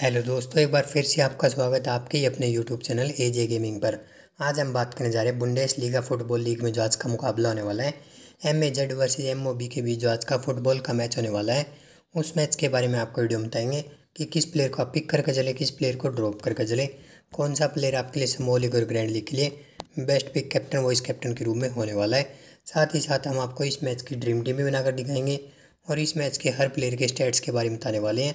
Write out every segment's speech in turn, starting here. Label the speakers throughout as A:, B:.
A: hello दोस्तों एक बार फिर से आपका स्वागत है आपके अपने YouTube channel A J gaming पर आज हम बात करने जा रहे हैं बुंडेस लीगा फुटबॉल लीग में जो आज का मुकाबला होने वाला है M A Z versus M O B के बीच जो आज का फुटबॉल का मैच होने वाला है उस मैच के बारे में आपको वीडियो बताएंगे कि किस प्लेयर को आप पिक करके चले किस प्लेयर को ड्रॉप करके चले कौन सा प्लेयर आपके लिए स्मॉल लीग और ग्रैंड लीग के लिए best pick captain vice captain के रूप में होने वाला है साथ ही साथ हम आपको इस मैच की ड्रीम टीम भी बनाकर दिखाएंगे और इस मैच के हर प्लेयर के स्टेट्स के बारे में बताने वाले हैं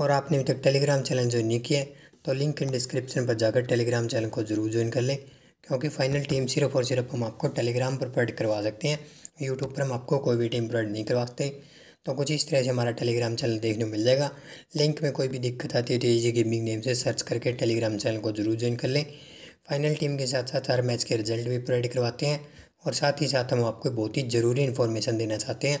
A: और आपने अभी तक टेलीग्राम चैनल ज्वाइन नहीं किया तो लिंक इन डिस्क्रिप्शन पर जाकर टेलीग्राम चैनल को ज़रूर ज्वाइन कर लें क्योंकि फाइनल टीम सिर्फ और सिर्फ हम आपको टेलीग्राम पर प्रोवाइड करवा सकते हैं यूट्यूब पर हम आपको कोई भी टीम प्रोवाइड नहीं करवा सकते तो कुछ इस तरह से हमारा टेलीग्राम चैनल देखने को मिल जाएगा लिंक में कोई भी दिक्कत आती है तो इजी गेमिंग नेम से सर्च करके टेलीग्राम चैनल को जरूर ज्वाइन कर लें फाइनल टीम के साथ साथ हर मैच के रिजल्ट भी प्रोवाइड करवाते हैं और साथ ही साथ हम आपको बहुत ही ज़रूरी इन्फॉर्मेशन देना चाहते हैं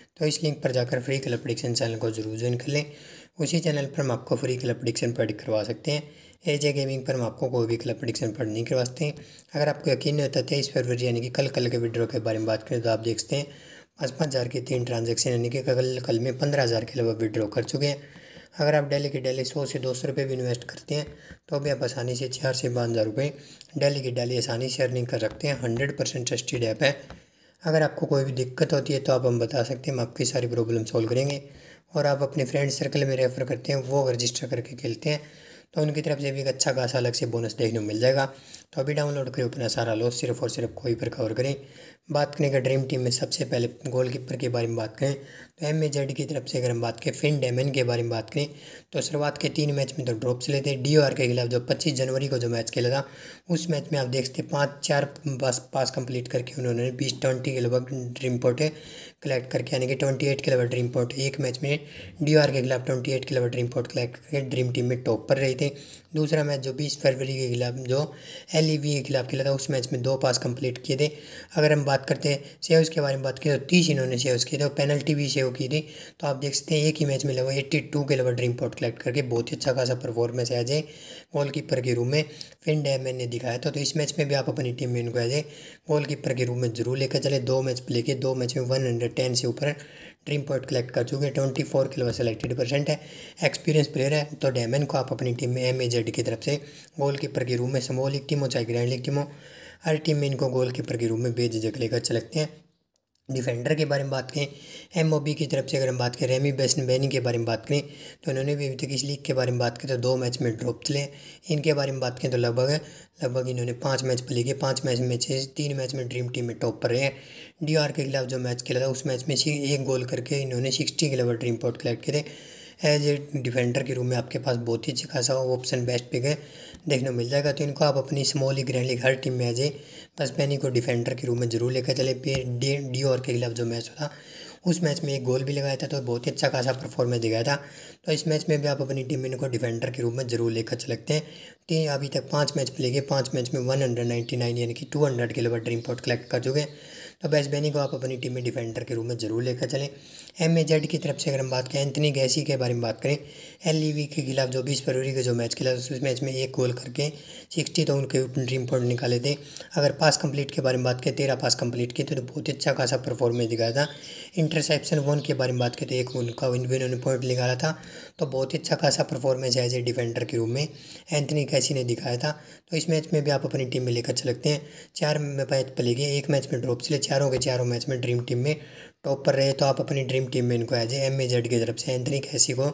A: तो इस लिंक पर जाकर फ्री क्लब प्रडिक्शन चैनल को जरूर ज्वाइन कर लें उसी चैनल पर हम आपको फ्री क्लब प्रडिक्शन पढ़ करवा सकते हैं एजे गेमिंग पर हम आपको कोई भी क्लब प्रडिक्शन पढ़ नहीं करवा सकते अगर आपको यकीन नहीं होता तेईस तो फरवरी यानी कि कल कल के विड्रॉ के बारे में बात करें तो आप देख सकते हैं पाँच पाँच हज़ार की तीन ट्रांजेक्शन यानी कि कल कल में पंद्रह हज़ार के लगभग विड्रॉ कर चुके हैं अगर आप डेली की डेली सौ से दो सौ रुपये भी इन्वेस्ट करते हैं तो भी आप आसानी से चार से पाँच हज़ार रुपये डेली की डेली आसानी से अर्निंग कर सकते हैं हंड्रेड परसेंट ट्रस्टेड ऐप है अगर आपको कोई भी दिक्कत होती है तो आप हम बता सकते हैं हम आपकी सारी प्रॉब्लम सॉल्व करेंगे और आप अपने फ्रेंड सर्कल में रेफ़र करते हैं वो रजिस्टर करके खेलते हैं तो उनकी तरफ से भी एक अच्छा खासा अलग से बोनस देखने को मिल जाएगा तो अभी डाउनलोड करें अपना सारा लॉस सिर्फ और सिर्फ कोई पर कवर करें बात करें अगर ड्रीम टीम में सबसे पहले गोलकीपर के बारे में बात करें तो एम ए जेड की तरफ से अगर हम बात करें फिन डेमन के बारे में बात करें तो शुरुआत के तीन मैच में तो ड्रॉप से लेते डी आर के खिलाफ जो पच्चीस जनवरी को जो मैच खेला था उस मैच में आप देखते पाँच चार पास पास कंप्लीट करके उन्होंने बीस ट्वेंटी के लगभग ड्रीम पोटे कलेक्ट करके यानी कि ट्वेंटी एट ड्रीम इम्पोर्ट एक मैच में डी के खिलाफ twenty eight dream import collect करके ड्रीम टीम में टॉप पर रही थी दूसरा मैच जो बीस फरवरी के खिलाफ जो एल e के खिलाफ खेला था उस मैच में दो पास कंप्लीट किए थे अगर हम बात करते हैं सेव के बारे में बात करें तो तीस इन्होंने सेव किए थे और पेनल्टी भी सेव की थी तो आप देख सकते हैं एक ही मैच में लगभग eighty two dream import collect करके बहुत ही अच्छा खासा परफॉर्मेंस है जे गोल कीपर के रूम में फिन डैम मैंने दिखाया था तो इस मैच में भी आप अपनी टीम में इनको एज ए गोल कीपर के रूम में जरूर लेकर चले दो मैच प्ले किए दो मैच में वन हंड्रेड टेन से ऊपर है ड्रीम पॉइंट कलेक्ट कर चुके हैं ट्वेंटी फोर के अलावा सेलेक्टेड परसेंट है एक्सपीरियंस प्लेयर है तो डेमन को आप अपनी टीम में एम ए जेड की तरफ से गोल कीपर के रूम में समोल एक टीम हो चाहे ग्रैंड लीग टीम हो हर टीम में इनको गोल कीपर के रूम में बेझिझक लेकर चलते हैं डिफेंडर के बारे में बात करें एम की तरफ से अगर हम बात करें रेमी बेस्ट बैनी के बारे में बात करें तो इन्होंने भी अभी तक इस लीग के बारे में बात करें तो दो मैच में ड्रॉप चले इनके बारे में बात करें तो लगभग लगभग इन्होंने पाँच मैच प्ले लिखे पाँच मैच में छः तीन मैच में ड्रीम टीम में टॉप पर रहे हैं डी के खिलाफ जो मैच खेला था उस मैच में एक गोल करके इन्होंने सिक्सटी के लेवल ड्रीम पॉट कलेक्ट करे एज ए डिफेंडर के रूप में आपके पास बहुत ही अच्छा खासा ऑप्शन बेस्ट पिक है देखने को मिल जाएगा तो इनको आप अपनी स्मॉल ही ग्रैंड लीग हर टीम में आजें ए बस पैनी को डिफेंडर के रूप में जरूर लेकर चले डी डी और के खिलाफ जो मैच होता उस मैच में एक गोल भी लगाया था तो बहुत ही अच्छा खासा परफॉर्मेंस दिखाया था तो इस मैच में भी आप अपनी टीम में इनको डिफेंडर के रूप में जरूर लेकर चल सकते हैं टीम तो अभी तक पाँच मैच प्ले गए पाँच मैच में वन हंड्रेड नाइन्टी नाइन यानी कि टू हंड्रेड के लेवल ड्रीम पॉट कलेक्ट कर चुके हैं तो बैनी को आप अपनी टीम में डिफेंडर के रूप में ज़रूर लेकर चलें एम ए जेड की तरफ से अगर हम बात करें एंथनी गैसी के बारे में बात करें एल ई वी के खिलाफ जो बीस फरवरी का जो मैच खेला उस मैच में एक गोल करके सिक्सटी तो उनके ड्रीम पॉइंट निकाले थे अगर पास कंप्लीट के बारे में बात करें तेरह पास कंप्लीट किए थे तो बहुत अच्छा खासा परफॉर्मेंस दिखाया था इंटरसेप्शन वन के बारे में बात करें तो एक उनका उन्होंने पॉइंट निकाला था तो बहुत ही अच्छा खासा परफॉर्मेंस है एज ए डिफेंडर के रूप में एंथनी कैसी ने दिखाया था तो इस मैच में भी आप अपनी टीम में लेकर चल सकते हैं चार मैच प्ले गए एक मैच में ड्रॉप चले चारों के चारों मैच में ड्रीम टीम में टॉप पर रहे तो आप अपनी ड्रीम टीम में इनको एज एम ए जेड की तरफ से एंथनी कैसी को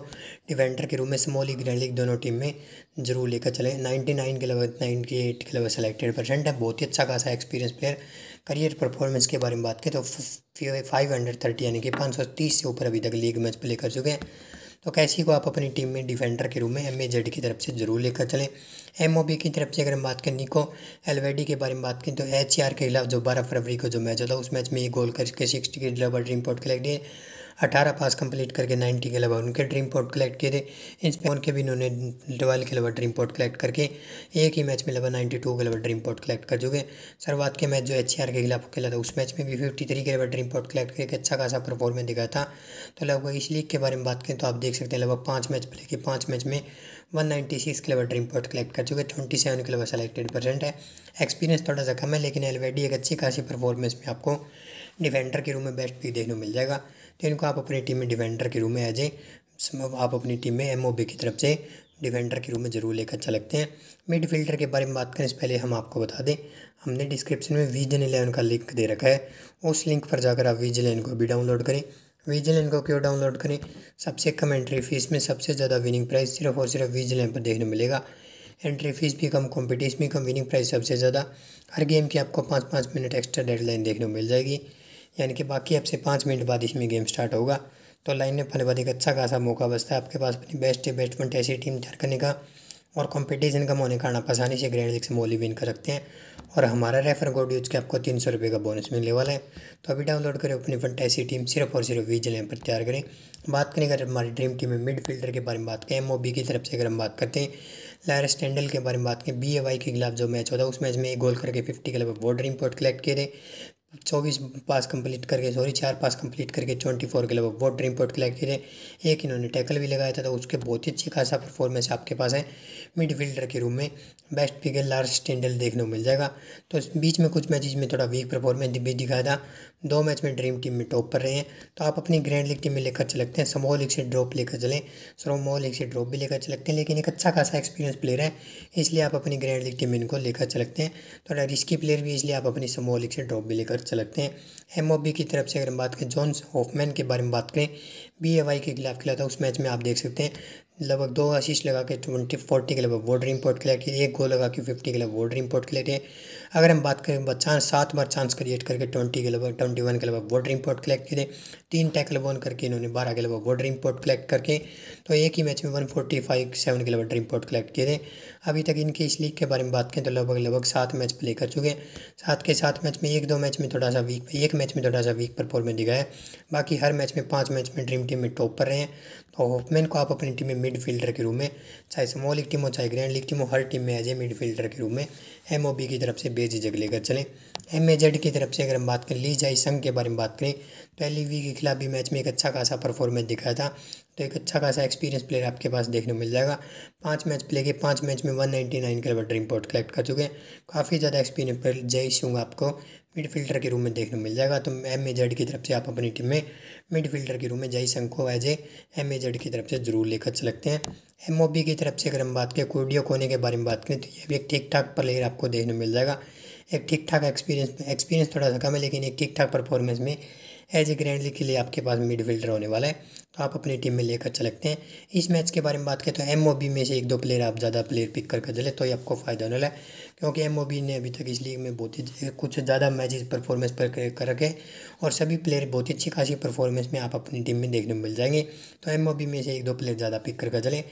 A: डिफेंडर के रूप में स्मॉल लीग ग्रैंड लीग दोनों टीम में जरूर लेकर चले नाइन्टी नाइन के लेवल नाइन्टी एट के लेवल सेलेक्टेड परसेंट है बहुत ही अच्छा खासा एक्सपीरियंस प्लेयर करियर परफॉर्मेंस के बारे में बात करें तो फाइव हंड्रेड थर्टी यानी कि पाँच सौ तीस से ऊपर अभी तक लीग मैच प्ले कर चुके हैं तो कैसी को आप अपनी टीम में डिफेंडर के रूप में एम जेड की तरफ से ज़रूर लेकर चलें एम की तरफ से अगर हम बात करें निको एल के बारे में बात करें तो एच के खिलाफ जो बारह फरवरी को जो मैच होता है उस मैच में ये गोल करके सिक्सटी के डबल ड्रीम पॉट के लग अठारह पास कंप्लीट करके नाइन्टी के अलावा उनके ड्रीम पॉट कलेक्ट किए थे इंस्पेन के भी इन्होंने ट्वेल्व के अलावा ड्रीम पॉट कलेक्ट करके एक ही मैच में लगभग नाइन्टी टू के अलावा ड्रीम पॉट कलेक्ट कर चुके शुरुआत के मैच जो एच के खिलाफ खेला था उस मैच में भी फिफ्टी थ्री के अलावा ड्रीम पॉट कलेक्ट करके अच्छा खासा परफॉर्मेंस दिखा था तो लगभग इस लीग के बारे में बात करें तो आप देख सकते हैं लगभग पाँच मैच प्ले के पाँच मैच में वन नाइन्टी सिक्स के अलावा ड्रीम पॉट कलेक्ट कर चुके ट्वेंटी सेवन के अलावा सेलेक्टेड परसेंट है एक्सपीरियंस थोड़ा सा कम है लेकिन एलवेडी एक अच्छी खासी परफॉर्मेंस में आपको डिफेंडर के रूम में बेस्ट भी देखने को मिल जाएगा तो इनको आप अपनी टीम में डिफेंडर के रूप में एज ए आप अपनी टीम में एम की तरफ से डिफेंडर के रूप में ज़रूर लेकर चल अच्छा सकते हैं मिड के बारे में बात करें इससे पहले हम आपको बता दें हमने डिस्क्रिप्शन में विजन इलेवन का लिंक दे रखा है उस लिंक पर जाकर आप विजन इलेवन को भी डाउनलोड करें विजन विजिलेंट को क्यों डाउनलोड करें सबसे कम एंट्री फीस में सबसे ज़्यादा विनिंग प्राइस सिर्फ और सिर्फ विजिलेंट पर देखने मिलेगा एंट्री फीस भी कम कॉम्पिटिशन भी कम विनिंग प्राइस सबसे ज़्यादा हर गेम की आपको पाँच पाँच मिनट एक्स्ट्रा डेडलाइन देखने को मिल जाएगी यानी कि बाकी आपसे पाँच मिनट बाद इसमें गेम स्टार्ट होगा तो लाइन में बल्लेबाजी का अच्छा खासा मौका बचता है आपके पास अपनी बेस्ट बैट्समैन ऐसी टीम तैयार करने का और कंपटीशन कम होने कारण आप आसानी से ग्रैंड लीग से मोली विन कर सकते हैं और हमारा रेफर कोड यूज के आपको तीन सौ रुपये का बोनस मिलने वाला है तो अभी डाउनलोड करें अपनी ऐसी टीम सिर्फ और सिर्फ वीजल एम पर तैयार करें बात करें अगर हमारी ड्रीम टीम में मिडफील्डर के बारे में बात करें एम की तरफ से अगर हम बात करते हैं लायरस स्टैंडल के बारे में बात करें बी ए वाई के खिलाफ जो मैच होता है उस मैच में एक गोल करके फिफ्टी क्लब बहुत ड्रीम पॉइंट कलेक्ट किए थे चौबीस पास कंप्लीट करके सॉरी चार पास कंप्लीट करके ट्वेंटी फोर के लगभग बहुत ड्रीम पॉइंट कलेक्ट किए थे एक इन्होंने टैकल भी लगाया था तो उसके बहुत ही अच्छी खासा परफॉर्मेंस आपके पास है मिडफील्डर के रूम में बेस्ट फिगर लार्ज स्टैंडल देखने को मिल जाएगा तो बीच में कुछ मैचेज में थोड़ा वीक परफॉर्मेंस भी दिखाया था दो मैच में ड्रीम टीम में टॉप पर रहे हैं तो आप अपनी ग्रैंड लीग टीम में लेकर चलते हैं समॉल लीग से ड्रॉप लेकर चलें स्मॉल लीग से ड्रॉप भी लेकर चलते हैं लेकिन एक अच्छा खासा एक्सपीरियंस प्लेयर है इसलिए आप अपनी ग्रैंड लीग टीम में इनको लेकर चलते हैं थोड़ा रिस्की प्लेयर भी इसलिए आप अपनी समोल लीग से ड्रॉप भी लेकर अगर छलकते अच्छा हैं एम की तरफ से अगर हम बात करें जॉन्स होफमैन के बारे में बात करें बी के खिलाफ खिला था उस मैच में आप देख सकते हैं लगभग दो आशीष लगा के ट्वेंटी फोर्टी के लगभग बॉर्डर इम्पोर्ट खिलाड़ी एक गोल लगा के फिफ्टी के लगभग बॉर्डर इम्पोर्ट थे अगर हम बात करें चांस सात बार चांस क्रिएट करके ट्वेंटी के लगभग ट्वेंटी वन के लगभग बॉर्डर इम्पोर्ट कलेक्ट किए तीन टैकल वन करके इन्होंने बारह के लगभग बॉर्डर इम्पोर्ट कलेक्ट करके तो एक ही मैच में वन फोर्टी फाइव सेवन के लगभग इम्पोर्ट कलेक्ट किए थे अभी तक इनके इस लीग के बारे में बात करें तो लगभग लगभग सात मैच प्ले कर चुके हैं सात के सात मैच में एक दो मैच में थोड़ा सा वीक एक मैच में थोड़ा सा वीक परफॉर्मेंस दिखाया बाकी हर मैच में पाँच मैच में ड्रीम टीम में टॉप पर रहे हैं और होपमैन को आप अपनी टीम में मिडफील्डर के रूप में चाहे स्मॉल लीग टीम हो चाहे ग्रैंड लीग टीम हो हर टीम में एज ए मिडफील्डर के रूप में एम ओ बी की तरफ से बेझिझक लेकर चलें एम ए जेड की तरफ से अगर हम बात करें ली जाई संघ के बारे में बात करें तो एल ई वी के खिलाफ भी मैच में एक अच्छा खासा परफॉर्मेंस दिखाया था तो एक अच्छा खासा एक्सपीरियंस प्लेयर आपके पास देखने को मिल जाएगा पाँच मैच प्ले के पाँच मैच में वन नाइन्टी नाइन के ड्रीम पॉट कलेक्ट कर चुके हैं काफ़ी ज़्यादा एक्सपीरियंस प्लेयर जय सिंह आपको मिडफील्डर के रूम में देखने को मिल जाएगा तो एम ए जेड की तरफ से आप अपनी टीम में मिडफील्डर के रूम में जय संघ को as a M A Z की तरफ से जरूर लेकर चल सकते हैं एम ओ बी की तरफ से अगर हम बात करें कोडियो कोने के बारे में बात करें तो ये भी एक ठीक ठाक प्लेयर आपको देखने को मिल जाएगा एक ठीक ठाक एक्सपीरियंस एक्सपीरियंस थोड़ा सा कम है लेकिन एक ठीक ठाक परफॉर्मेंस में एज ए ग्रैंड लीग के लिए आपके पास मिडफील्डर होने वाला है तो आप अपनी टीम में लेकर चल सकते हैं इस मैच के बारे में बात करें तो एम में से एक दो प्लेयर आप ज़्यादा प्लेयर पिक करके चले तो ये आपको फ़ायदा होने वाला है क्योंकि एम ने अभी तक इस लीग में बहुत ही कुछ ज़्यादा मैचेस परफॉर्मेंस पर कर रखे और सभी प्लेयर बहुत ही अच्छी खासी परफॉर्मेंस में आप अपनी टीम में देखने को मिल जाएंगे तो एम में से एक दो प्लेयर ज़्यादा पिक करके चले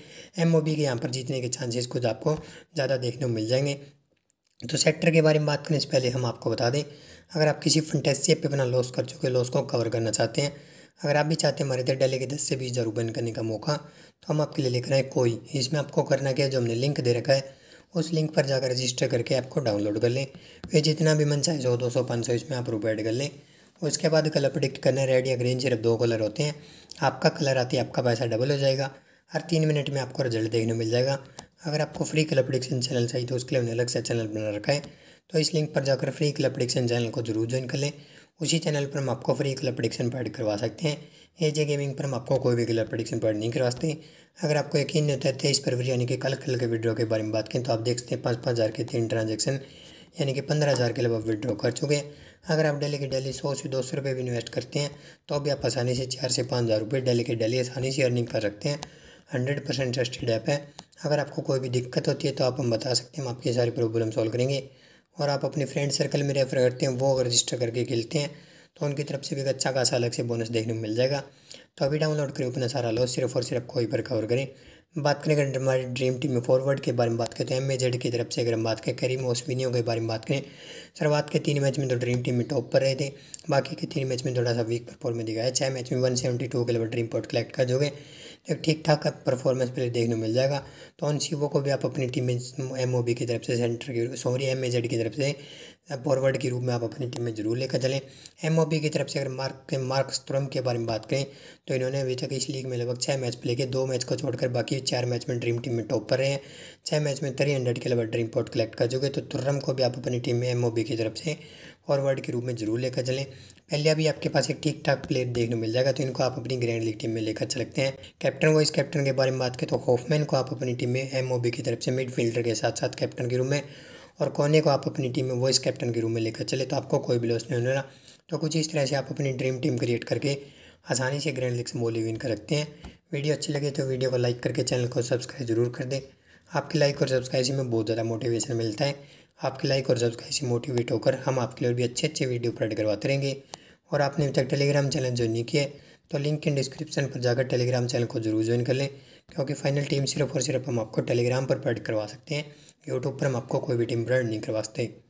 A: एम के यहाँ पर जीतने के चांसेस कुछ आपको ज़्यादा देखने को मिल जाएंगे तो सेक्टर के बारे में बात करने से पहले हम आपको बता दें अगर आप किसी फंटेसी ऐप पे अपना लॉस कर चुके लॉस को कवर करना चाहते हैं अगर आप भी चाहते हैं हमारे इधर डेली के दस से बीस हज़ार रुपये करने का मौका तो हम आपके लिए लिख रहे हैं कोई इसमें आपको करना क्या जो हमने लिंक दे रखा है उस लिंक पर जाकर रजिस्टर करके आपको डाउनलोड कर लें फिर जितना भी मन चाहे सौ दो सौ पाँच सौ इसमें आप रुपये ऐड कर लें उसके बाद कलर प्रडिक्ट करना है रेड या ग्रीन सिर्फ दो कलर होते हैं आपका कलर आते ही आपका पैसा डबल हो जाएगा हर तीन मिनट में आपको रिजल्ट देखने मिल जाएगा अगर आपको फ्री कलर प्रडिक्शन चैनल चाहिए तो उसके लिए हमने अलग से चैनल बना रखा है तो इस लिंक पर जाकर फ्री क्लब प्रडिक्शन चैनल को जरूर ज्वाइन कर लें उसी चैनल पर हम आपको फ्री क्लब प्रडिक्शन पढ़ करवा सकते हैं एजे गेमिंग पर हम आपको कोई भी क्लब प्रडिक्शन पढ़ नहीं करवा सकते अगर आपको यकीन नहीं होता है तेईस तो फरवरी यानी कि कल कल के विड्रॉ के बारे में बात करें तो आप देख सकते हैं पाँच पाँच हज़ार के तीन ट्रांजेक्शन यानी कि पंद्रह हज़ार के लगभग विड्रॉ कर चुके हैं अगर आप डेली के डेली सौ से दो सौ रुपये भी इन्वेस्ट करते हैं तो भी आप आसानी से चार से पाँच हज़ार रुपये डेली के डेली आसानी से अर्निंग कर सकते हैं हंड्रेड परसेंट ट्रस्टेड ऐप है अगर आपको कोई भी दिक्कत होती है तो आप हम बता सकते हैं हम आपकी सारी प्रॉब्लम सॉल्व करेंगे और आप अपने फ्रेंड सर्कल में रेफ़र करते हैं वो अगर रजिस्टर करके खेलते हैं तो उनकी तरफ से भी एक अच्छा खासा अलग से बोनस देखने को मिल जाएगा तो अभी डाउनलोड करें अपना सारा लॉस सिर्फ और सिर्फ कोई पर कवर करें बात करें अगर हमारी ड्रीम टीम में फॉरवर्ड के बारे में बात करें तो एम जेड की तरफ से अगर हम बात करें करीम ओसमिनियों के बारे में बात करें शुरुआत के तीन मैच में तो ड्रीम टीम में टॉप पर रहे थे बाकी के तीन मैच में थोड़ा सा वीक परफॉर्मेंस दिखाया छः मैच में वन सेवेंटी टू लिए ड्रीम पॉइंट कलेक्ट कर जोगे एक ठीक ठाक परफॉर्मेंस प्लेयर देखने को मिल जाएगा तो उन सीवो को भी आप अपनी टीम में एम की तरफ से सेंटर की सॉरी एम की तरफ से फॉरवर्ड के रूप में आप अपनी टीम में जरूर लेकर चलें एम की तरफ से अगर मार्क मार्क स्त्रम के बारे में बात करें तो इन्होंने अभी तक इस लीग में लगभग छः मैच प्ले किए दो मैच को छोड़कर बाकी चार मैच में ड्रीम टीम में टॉप पर रहे हैं छः मैच में थ्री हंड्रेड के लगभग ड्रीम पॉट कलेक्ट कर चुके तो तुर्रम को भी आप अपनी टीम में एम की तरफ से फॉरवर्ड के रूप में जरूर लेकर चलें पहले अभी आपके पास एक ठीक ठाक प्लेयर देखने मिल जाएगा तो इनको आप अपनी ग्रैंड लीग टीम में लेकर चल सकते हैं कैप्टन वाइस कैप्टन के बारे में बात करें तो होफमैन को आप अपनी टीम में एम की तरफ से मिडफील्डर के साथ साथ कैप्टन के रूप में और कोने को आप अपनी टीम में वॉइस कैप्टन के रूप में लेकर चले तो आपको कोई भी लॉस नहीं होने होना तो कुछ इस तरह से आप अपनी ड्रीम टीम क्रिएट करके आसानी से ग्रैंड लीग से मोली विन कर रखते हैं वीडियो अच्छी लगे तो वीडियो को लाइक करके चैनल को सब्सक्राइब जरूर कर दें आपकी लाइक और सब्सक्राइब से हमें बहुत ज़्यादा मोटिवेशन मिलता है आपकी लाइक और सब्सक्राइब से मोटिवेट होकर हम आपके लिए भी अच्छे अच्छे वीडियो अपलोड करवाते रहेंगे और आपने अभी तक टेलीग्राम चैनल ज्वाइन नहीं किया तो लिंक इन डिस्क्रिप्शन पर जाकर टेलीग्राम चैनल को जरूर ज्वाइन कर लें क्योंकि फाइनल टीम सिर्फ और सिर्फ हम आपको टेलीग्राम पर प्रोवाइड करवा सकते हैं यूट्यूब पर हम आपको कोई भी टीम प्रोवाइड नहीं करवा सकते